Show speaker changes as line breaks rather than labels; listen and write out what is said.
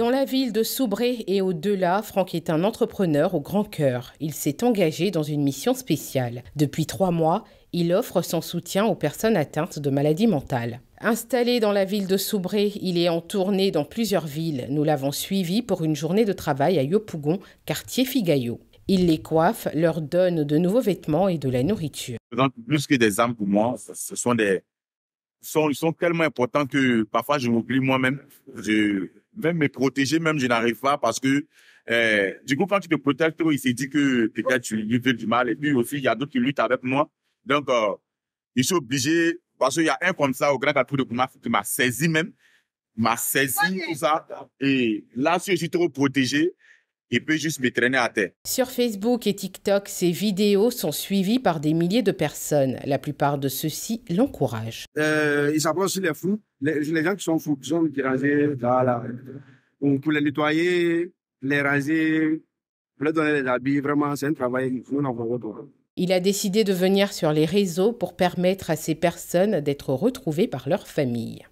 Dans la ville de Soubré et au-delà, Franck est un entrepreneur au grand cœur. Il s'est engagé dans une mission spéciale. Depuis trois mois, il offre son soutien aux personnes atteintes de maladies mentales. Installé dans la ville de Soubré, il est en tournée dans plusieurs villes. Nous l'avons suivi pour une journée de travail à Yopougon, quartier Figayo. Il les coiffe, leur donne de nouveaux vêtements et de la nourriture.
plus que des âmes pour moi, ce sont des, sont tellement importants que parfois je m'oublie moi-même même me protéger, même je n'arrive pas parce que euh, du coup, quand tu te protèges trop, il s'est dit que peut-être tu lui fais du mal. Et puis aussi, il y a d'autres qui luttent avec moi. Donc, euh, je suis obligé, parce qu'il y a un comme ça au Grand de qui m'a saisi même, m'a saisi, tout ça. Et là, je suis trop protégé, il peut juste me traîner à terre.
Sur Facebook et TikTok, ces vidéos sont suivies par des milliers de personnes. La plupart de ceux-ci l'encouragent.
Euh, ils s'approchent les fous, les, gens qui sont fous, qui sont rasés, voilà. on peut les nettoyer, les raser, leur donner des habits, vraiment, c'est un travail. Nous n'avons
il a décidé de venir sur les réseaux pour permettre à ces personnes d'être retrouvées par leur famille.